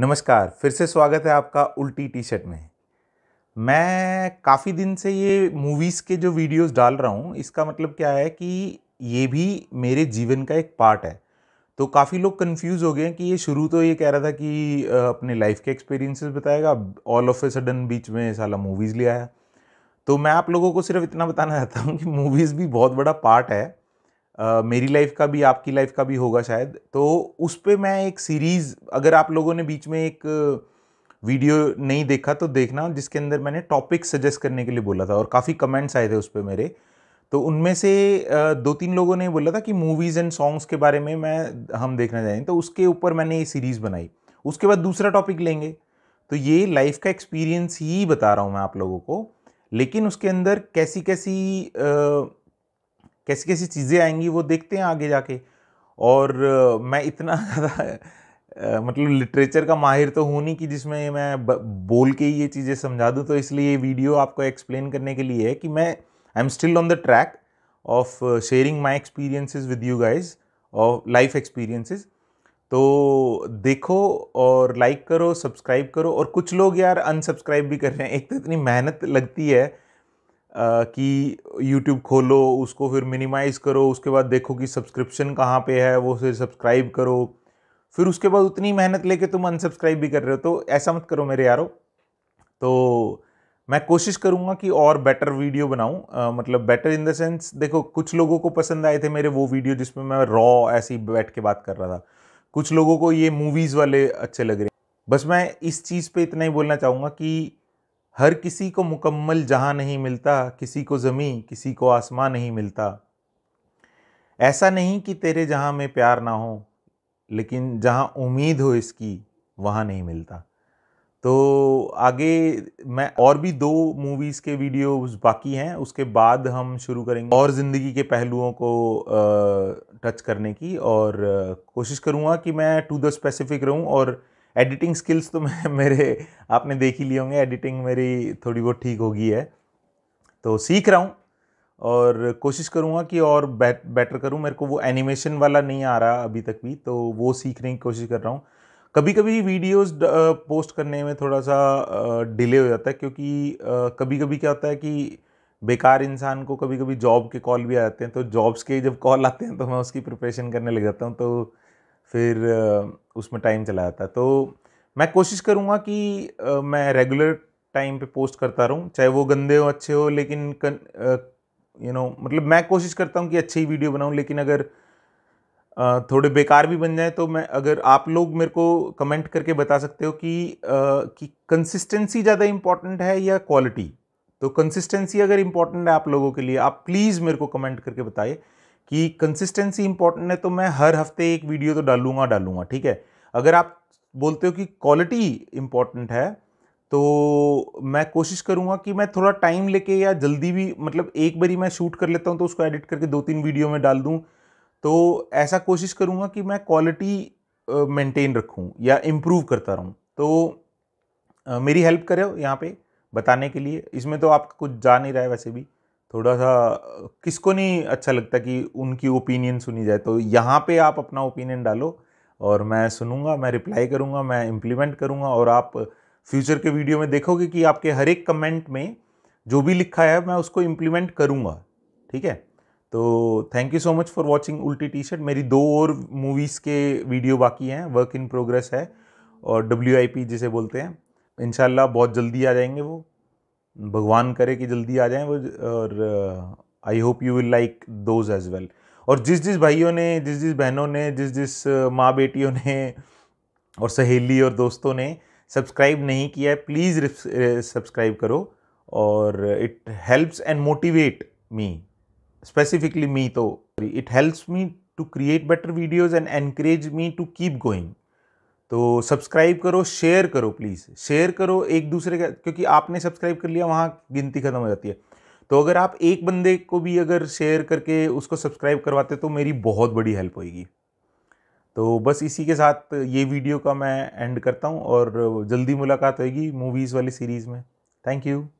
नमस्कार फिर से स्वागत है आपका उल्टी टी शर्ट में मैं काफ़ी दिन से ये मूवीज़ के जो वीडियोस डाल रहा हूँ इसका मतलब क्या है कि ये भी मेरे जीवन का एक पार्ट है तो काफ़ी लोग कंफ्यूज हो गए हैं कि ये शुरू तो ये कह रहा था कि अपने लाइफ के एक्सपीरियंसेस बताएगा ऑल ऑफ ए सडन बीच में साला मूवीज़ ले आया तो मैं आप लोगों को सिर्फ इतना बताना चाहता हूँ कि मूवीज़ भी बहुत बड़ा पार्ट है Uh, मेरी लाइफ का भी आपकी लाइफ का भी होगा शायद तो उस पर मैं एक सीरीज़ अगर आप लोगों ने बीच में एक वीडियो नहीं देखा तो देखना जिसके अंदर मैंने टॉपिक सजेस्ट करने के लिए बोला था और काफ़ी कमेंट्स आए थे उस पर मेरे तो उनमें से दो तीन लोगों ने बोला था कि मूवीज़ एंड सॉन्ग्स के बारे में मैं हम देखना चाहेंगे तो उसके ऊपर मैंने ये सीरीज़ बनाई उसके बाद दूसरा टॉपिक लेंगे तो ये लाइफ का एक्सपीरियंस ही बता रहा हूँ मैं आप लोगों को लेकिन उसके अंदर कैसी कैसी आ, कैसी कैसी चीज़ें आएंगी वो देखते हैं आगे जाके और मैं इतना ज़्यादा मतलब लिटरेचर का माहिर तो हूँ नहीं कि जिसमें मैं बोल के ही ये चीज़ें समझा दूँ तो इसलिए ये वीडियो आपको एक्सप्लेन करने के लिए है कि मैं I am still on the track of sharing my experiences with you guys और लाइफ एक्सपीरियंसिस तो देखो और लाइक करो सब्सक्राइब करो और कुछ लोग यार अनसब्सक्राइब भी कर रहे हैं एक तो इतनी मेहनत लगती है कि यूट्यूब खोलो उसको फिर मिनिमाइज़ करो उसके बाद देखो कि सब्सक्रिप्शन कहाँ पे है वो फिर सब्सक्राइब करो फिर उसके बाद उतनी मेहनत लेके तुम अनसब्सक्राइब भी कर रहे हो तो ऐसा मत करो मेरे यारो तो मैं कोशिश करूँगा कि और बेटर वीडियो बनाऊँ मतलब बेटर इन द सेंस देखो कुछ लोगों को पसंद आए थे मेरे वो वीडियो जिसमें मैं रॉ ऐसी बैठ के बात कर रहा था कुछ लोगों को ये मूवीज़ वाले अच्छे लग रहे बस मैं इस चीज़ पे इतना ही बोलना चाहूँगा कि हर किसी को मुकम्मल जहाँ नहीं मिलता किसी को ज़मीं किसी को आसमां नहीं मिलता ऐसा नहीं कि तेरे जहाँ में प्यार ना हो लेकिन जहाँ उम्मीद हो इसकी वहाँ नहीं मिलता तो आगे मैं और भी दो मूवीज़ के वीडियोस बाकी हैं उसके बाद हम शुरू करेंगे और ज़िंदगी के पहलुओं को टच करने की और कोशिश करूँगा कि मैं टू द स्पेसिफिक रहूँ और एडिटिंग स्किल्स तो मैं मेरे आपने देख ही लिए होंगे एडिटिंग मेरी थोड़ी बहुत ठीक होगी है तो सीख रहा हूँ और कोशिश करूँगा कि और बे बेटर करूँ मेरे को वो एनिमेशन वाला नहीं आ रहा अभी तक भी तो वो सीखने की कोशिश कर रहा हूँ कभी कभी वीडियोस पोस्ट करने में थोड़ा सा डिले हो जाता है क्योंकि कभी कभी क्या होता है कि बेकार इंसान को कभी कभी जॉब के कॉल भी आ जाते हैं तो जॉब्स के जब कॉल आते हैं तो मैं उसकी प्रिपरेशन करने लग जाता हूँ तो फिर उसमें टाइम चला जाता तो मैं कोशिश करूँगा कि आ, मैं रेगुलर टाइम पे पोस्ट करता रहूँ चाहे वो गंदे हो अच्छे हो लेकिन यू नो मतलब मैं कोशिश करता हूँ कि अच्छी वीडियो बनाऊँ लेकिन अगर थोड़े बेकार भी बन जाए तो मैं अगर आप लोग मेरे को कमेंट करके बता सकते हो कि आ, कि कंसिस्टेंसी ज़्यादा इम्पॉर्टेंट है या क्वालिटी तो कंसिस्टेंसी अगर इम्पॉर्टेंट है आप लोगों के लिए आप प्लीज़ मेरे को कमेंट करके बताइए कि कंसिस्टेंसी इंपॉर्टेंट है तो मैं हर हफ्ते एक वीडियो तो डालूंगा डालूंगा ठीक है अगर आप बोलते हो कि क्वालिटी इंपॉर्टेंट है तो मैं कोशिश करूँगा कि मैं थोड़ा टाइम लेके या जल्दी भी मतलब एक बारी मैं शूट कर लेता हूँ तो उसको एडिट करके दो तीन वीडियो में डाल दूँ तो ऐसा कोशिश करूँगा कि मैं क्वालिटी मेंटेन रखूँ या इम्प्रूव करता रहूँ तो आ, मेरी हेल्प करो यहाँ पे बताने के लिए इसमें तो आपका कुछ जा नहीं रहा है वैसे भी थोड़ा सा किसको नहीं अच्छा लगता कि उनकी ओपिनियन सुनी जाए तो यहाँ पे आप अपना ओपिनियन डालो और मैं सुनूंगा मैं रिप्लाई करूँगा मैं इम्प्लीमेंट करूँगा और आप फ्यूचर के वीडियो में देखोगे कि आपके हर एक कमेंट में जो भी लिखा है मैं उसको इम्प्लीमेंट करूँगा ठीक है तो thank you so much for watching उल्टी टी शर्ट मेरी दो और मूवीज़ के वीडियो बाकी हैं वर्क इन प्रोग्रेस है और डब्ल्यू जिसे बोलते हैं इनशाला बहुत जल्दी आ जाएंगे वो भगवान करे कि जल्दी आ जाएं वो और I hope you will like those as well और जिस जिस भाइयों ने जिस जिस बहनों ने जिस जिस uh, माँ बेटियों ने और सहेली और दोस्तों ने सब्सक्राइब नहीं किया है प्लीज़ सब्सक्राइब uh, करो और it helps and motivate me specifically me तो it helps me to create better videos and encourage me to keep going तो सब्सक्राइब करो शेयर करो प्लीज़ शेयर करो एक दूसरे का क्योंकि आपने सब्सक्राइब कर लिया वहाँ गिनती ख़त्म हो जाती है तो अगर आप एक बंदे को भी अगर शेयर करके उसको सब्सक्राइब करवाते तो मेरी बहुत बड़ी हेल्प होगी तो बस इसी के साथ ये वीडियो का मैं एंड करता हूँ और जल्दी मुलाकात होगी मूवीज़ वाली सीरीज़ में थैंक यू